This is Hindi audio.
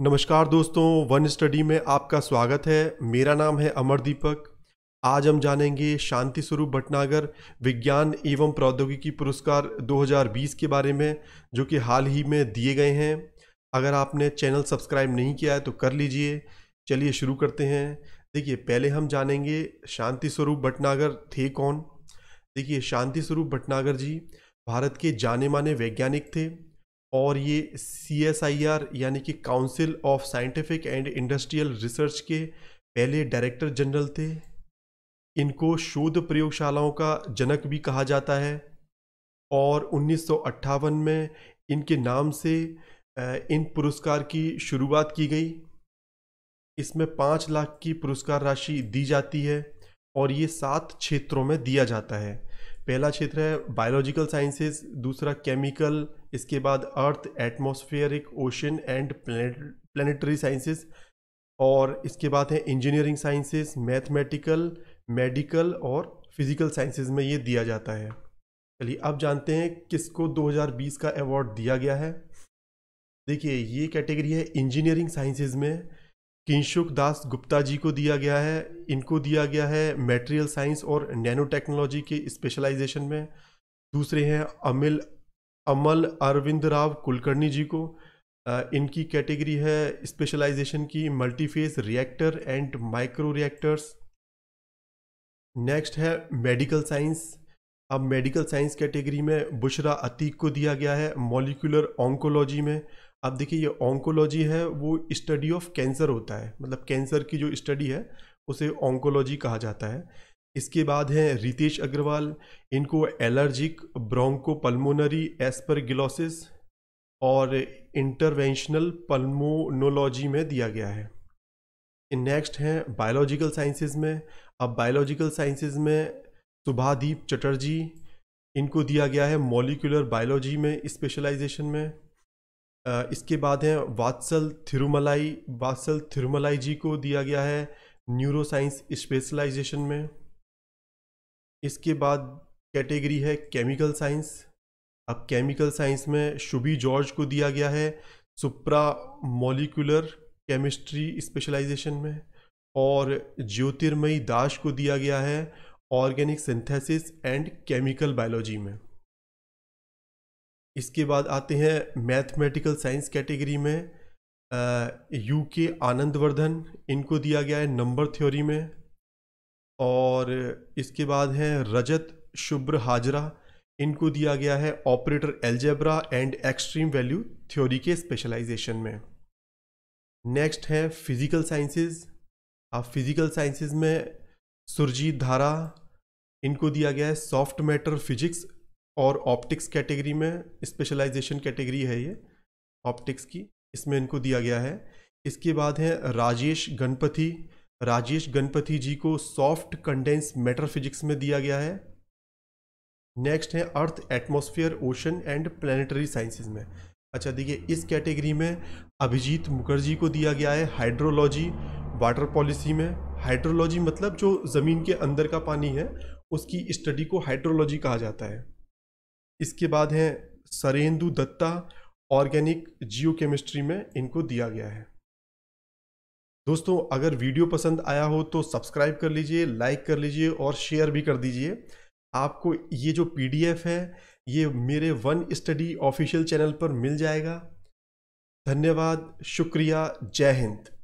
नमस्कार दोस्तों वन स्टडी में आपका स्वागत है मेरा नाम है अमर दीपक आज हम जानेंगे शांति स्वरूप भटनागर विज्ञान एवं प्रौद्योगिकी पुरस्कार 2020 के बारे में जो कि हाल ही में दिए गए हैं अगर आपने चैनल सब्सक्राइब नहीं किया है तो कर लीजिए चलिए शुरू करते हैं देखिए पहले हम जानेंगे शांति स्वरूप भटनागर थे कौन देखिए शांति स्वरूप भटनागर जी भारत के जाने माने वैज्ञानिक थे और ये सी एस आई आर यानी कि council of scientific and industrial research के पहले डायरेक्टर जनरल थे इनको शोध प्रयोगशालाओं का जनक भी कहा जाता है और उन्नीस में इनके नाम से इन पुरस्कार की शुरुआत की गई इसमें पाँच लाख की पुरस्कार राशि दी जाती है और ये सात क्षेत्रों में दिया जाता है पहला क्षेत्र है बायोलॉजिकल साइंसेज दूसरा केमिकल इसके बाद earth atmospheric ocean and planetary sciences और इसके बाद है इंजीनियरिंग साइंसेज मैथमेटिकल मेडिकल और फिजिकल साइंसेज में ये दिया जाता है चलिए अब जानते हैं किसको 2020 का अवार्ड दिया गया है देखिए ये कैटेगरी है इंजीनियरिंग साइंसेज में किंशुक दास गुप्ता जी को दिया गया है इनको दिया गया है मेटेरियल साइंस और नैनो टेक्नोलॉजी के स्पेशलाइजेशन में दूसरे हैं अमिल अमल अरविंद राव कुलकर्णी जी को इनकी कैटेगरी है स्पेशलाइजेशन की multiphase reactor and micro reactors next है मेडिकल साइंस अब मेडिकल साइंस कैटेगरी में बुशरा अतीक को दिया गया है मॉलिकुलर ऑन्कोलॉजी में अब देखिए ये ऑन्कोलॉजी है वो स्टडी ऑफ कैंसर होता है मतलब कैंसर की जो स्टडी है उसे ऑन्कोलॉजी कहा जाता है इसके बाद हैं रितेश अग्रवाल इनको एलर्जिक ब्रोंको पल्मोनरी एस्परगिलोसिस और इंटरवेंशनल पल्मोनोलॉजी में दिया गया है नेक्स्ट हैं बायोलॉजिकल साइंसेज में अब बायोलॉजिकल साइंसेज में सुभादीप चटर्जी इनको दिया गया है मॉलिकुलर बायोलॉजी में स्पेशलाइजेशन में इसके बाद है वात्सल थिरुमलाई वात्सल थिरुमलाई जी को दिया गया है न्यूरो साइंस स्पेशलाइजेशन में इसके बाद कैटेगरी है केमिकल साइंस अब केमिकल साइंस में शुभी जॉर्ज को दिया गया है सुप्रा मोलिकुलर केमिस्ट्री स्पेशलाइजेशन में और ज्योतिर्मयी दास को दिया गया है organic synthesis and chemical biology में इसके बाद आते हैं मैथमेटिकल साइंस कैटेगरी में यू के आनंदवर्धन इनको दिया गया है नंबर थ्योरी में और इसके बाद हैं रजत शुभ्र हाजरा इनको दिया गया है operator algebra and extreme value theory के स्पेशलाइजेशन में नेक्स्ट है फिजिकल साइंसेस आप फिजिकल साइंसेस में सुरजीत धारा इनको दिया गया है सॉफ्ट मैटर फिजिक्स और ऑप्टिक्स कैटेगरी में स्पेशलाइजेशन कैटेगरी है ये ऑप्टिक्स की इसमें इनको दिया गया है इसके बाद है राजेश गणपति राजेश गणपति जी को सॉफ्ट कंडेंस मैटर फिजिक्स में दिया गया है नेक्स्ट है earth atmosphere ocean and planetary sciences में अच्छा देखिए इस कैटेगरी में अभिजीत मुखर्जी को दिया गया है हाइड्रोलॉजी वाटर पॉलिसी में हाइड्रोलॉजी मतलब जो ज़मीन के अंदर का पानी है उसकी स्टडी को हाइड्रोलॉजी कहा जाता है इसके बाद हैं Sarendu Datta organic geochemistry में इनको दिया गया है दोस्तों अगर वीडियो पसंद आया हो तो सब्सक्राइब कर लीजिए लाइक कर लीजिए और शेयर भी कर दीजिए आपको ये जो पीडीएफ है ये मेरे वन स्टडी ऑफिशियल चैनल पर मिल जाएगा धन्यवाद शुक्रिया जय हिंद